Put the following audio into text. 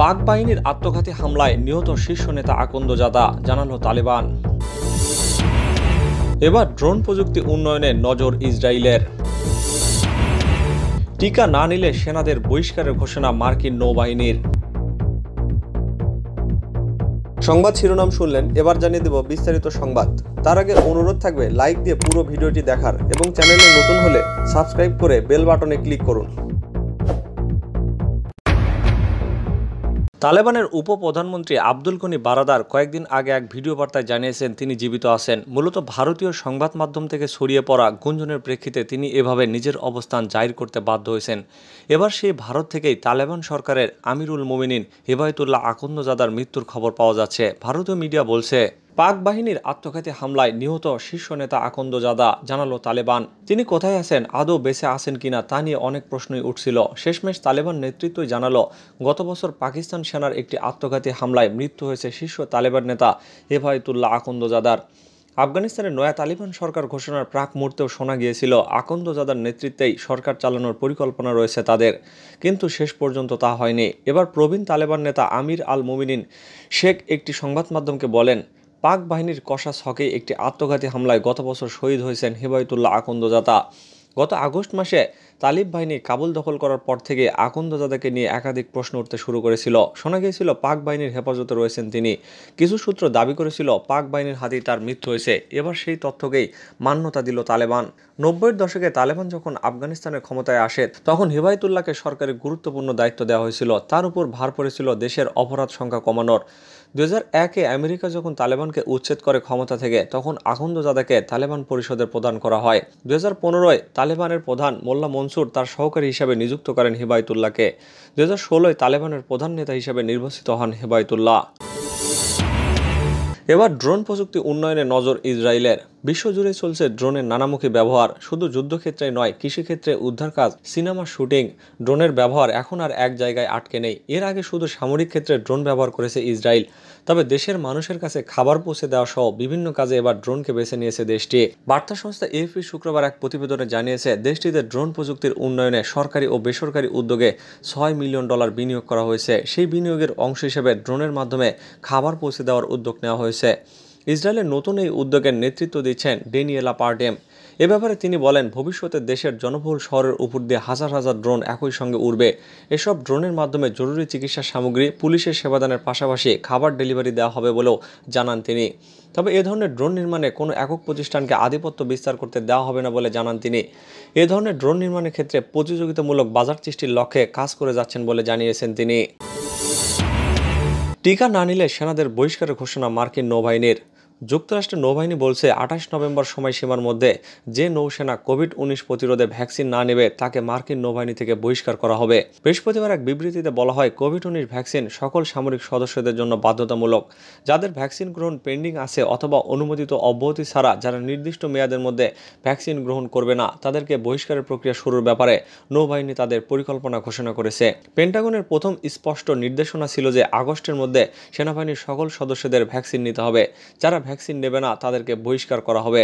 পাক বাহিনীর আত্মঘাতী হামলায় নিহত শীর্ষ নেতা আকন্দ জাদা জানালো তালেবান এবার ড্রোন প্রযুক্তি উন্নয়নে নজর ইসরায়েলের টিকা না নিলে সেনাদের বহিষ্কারের ঘোষণা মার্কিন নৌবাহিনীর সংবাদ শিরোনাম শুনলেন এবার জানিয়ে দেব বিস্তারিত সংবাদ তার আগে অনুরোধ থাকবে লাইক দিয়ে পুরো ভিডিওটি দেখার এবং চ্যানেলে নতুন হলে সাবস্ক্রাইব করে বেল বাটনে ক্লিক করুন তালেবানের উপপ্রধানমন্ত্রী আব্দুল গনি বারাদার কয়েকদিন আগে এক ভিডিও বার্তায় জানিয়েছেন তিনি জীবিত আছেন মূলত ভারতীয় সংবাদ মাধ্যম থেকে ছড়িয়ে পড়া গুঞ্জনের প্রেক্ষিতে তিনি এভাবে নিজের অবস্থান জাহির করতে বাধ্য হয়েছেন এবার সেই ভারত থেকেই তালেবান সরকারের আমিরুল মোমিনিন হেবায়তুল্লাহ আকন্দজাদার মৃত্যুর খবর পাওয়া যাচ্ছে ভারতীয় মিডিয়া বলছে পাক বাহিনীর আত্মঘাতী হামলায় নিহত শীর্ষ নেতা আকন্দ যাদা জানালো তালেবান তিনি কোথায় আছেন আদৌ বেঁচে আছেন কিনা তা নিয়ে অনেক প্রশ্নই উঠছিল শেষমেশ তালেবান নেতৃত্বই জানালো গত বছর পাকিস্তান সেনার একটি আত্মঘাতী হামলায় মৃত্যু হয়েছে শীর্ষ তালেবান নেতা হেফায়তুল্লাহ আকন্দ যাদার আফগানিস্তানের নয়া তালিবান সরকার ঘোষণার প্রাক মুহূর্তেও শোনা গিয়েছিল আকন্দজাদার নেতৃত্বেই সরকার চালানোর পরিকল্পনা রয়েছে তাদের কিন্তু শেষ পর্যন্ত তা হয়নি এবার প্রবীণ তালেবান নেতা আমির আল মুমিনিন শেখ একটি সংবাদ মাধ্যমকে বলেন পাক বাহিনীর কষা ছকে একটি আত্মঘাতী হামলায় গত বছর শহীদ হয়েছেন হেবায়তুল্লাহ আকন্দজাতা গত আগস্ট মাসে তালিব বাহিনী কাবুল দখল করার পর থেকে আকন্দজাদাকে নিয়ে একাধিক প্রশ্ন উঠতে শুরু করেছিল শোনা গিয়েছিল পাক বাহিনীর হেফাজতে রয়েছেন তিনি কিছু সূত্র দাবি করেছিল পাক বাহিনীর হাতেই তার মৃত্যু হয়েছে এবার সেই তথ্যকেই মান্যতা দিল তালেবান নব্বইয়ের দশকে তালেবান যখন আফগানিস্তানের ক্ষমতায় আসে তখন হিবায়তুল্লাহকে সরকারি গুরুত্বপূর্ণ দায়িত্ব দেওয়া হয়েছিল তার উপর ভার পড়েছিল দেশের অপরাধ সংখ্যা কমানোর দু হাজার একে আমেরিকা যখন তালেবানকে উচ্ছেদ করে ক্ষমতা থেকে তখন আকন্দজাদাকে তালেবান পরিষদের প্রদান করা হয় দু হাজার পনেরোয় তালেবানের প্রধান মোল্লা মনসুর তার সহকারী হিসাবে নিযুক্ত করেন হেবায়তুল্লাহকে দু হাজার ষোলোয় তালেবানের প্রধান নেতা হিসাবে নির্বাচিত হন হেবায়তুল্লাহ এবার ড্রোন প্রযুক্তি উন্নয়নে নজর ইসরায়েলের বিশ্বজুড়ে চলছে ড্রোনের নানামুখী ব্যবহার শুধু যুদ্ধক্ষেত্রে নয় কৃষিক্ষেত্রে উদ্ধার কাজ সিনেমা শুটিং ড্রোনের ব্যবহার এখন আর এক জায়গায় আটকে নেই এর আগে শুধু সামরিক ক্ষেত্রে ড্রোন ব্যবহার করেছে ইসরায়েল তবে দেশের মানুষের কাছে খাবার পৌঁছে দেওয়া সহ বিভিন্ন কাজে এবার ড্রোনকে বেছে নিয়েছে দেশটি বার্তা সংস্থা এফপি শুক্রবার এক প্রতিবেদনে জানিয়েছে দেশটিতে ড্রোন প্রযুক্তির উন্নয়নে সরকারি ও বেসরকারি উদ্যোগে ছয় মিলিয়ন ডলার বিনিয়োগ করা হয়েছে সেই বিনিয়োগের অংশ হিসেবে ড্রোনের মাধ্যমে খাবার পৌঁছে দেওয়ার উদ্যোগ নেওয়া হয়েছে ইসরায়েলের নতুন এই উদ্যোগের নেতৃত্ব দিচ্ছেন ডেনিয়েলা পার্ডেম এ ব্যাপারে তিনি বলেন ভবিষ্যতে দেশের জনবহুল শহরের উপর দিয়ে হাজার হাজার ড্রোন একই সঙ্গে উড়বে এসব ড্রোনের মাধ্যমে জরুরি চিকিৎসা সামগ্রী পুলিশের সেবাদানের পাশাপাশি খাবার ডেলিভারি দেওয়া হবে বলেও জানান তিনি তবে এ ধরনের ড্রোন নির্মাণে কোনো একক প্রতিষ্ঠানকে আধিপত্য বিস্তার করতে দেওয়া হবে না বলে জানান তিনি এ ধরনের ড্রোন নির্মাণের ক্ষেত্রে প্রতিযোগিতামূলক বাজার সৃষ্টির লক্ষ্যে কাজ করে যাচ্ছেন বলে জানিয়েছেন তিনি টিকা না নিলে সেনাদের বহিষ্কারের ঘোষণা মার্কিন নৌবাহিনীর যুক্তরাষ্ট্রের নৌবাহিনী বলছে আঠাশ নভেম্বর সময়সীমার মধ্যে যে নৌসেনা কোভিড উনিশ প্রতিরোধে ভ্যাকসিন না নেবে তাকে মার্কিন নৌবাহিনী থেকে বহিষ্কার করা হবে বৃহস্পতিবার এক বিবৃতিতে বলা হয় কোভিড উনিশ ভ্যাকসিন সকল সামরিক সদস্যদের জন্য বাধ্যতামূলক যাদের ভ্যাকসিন গ্রহণ পেন্ডিং আছে অথবা অনুমোদিত অব্যাহতি ছাড়া যারা নির্দিষ্ট মেয়াদের মধ্যে ভ্যাকসিন গ্রহণ করবে না তাদেরকে বহিষ্কারের প্রক্রিয়া শুরুর ব্যাপারে নৌবাহিনী তাদের পরিকল্পনা ঘোষণা করেছে পেন্টাগনের প্রথম স্পষ্ট নির্দেশনা ছিল যে আগস্টের মধ্যে সেনাবাহিনীর সকল সদস্যদের ভ্যাকসিন নিতে হবে যারা ভ্যাকসিন নেবে না তাদেরকে বহিষ্কার করা হবে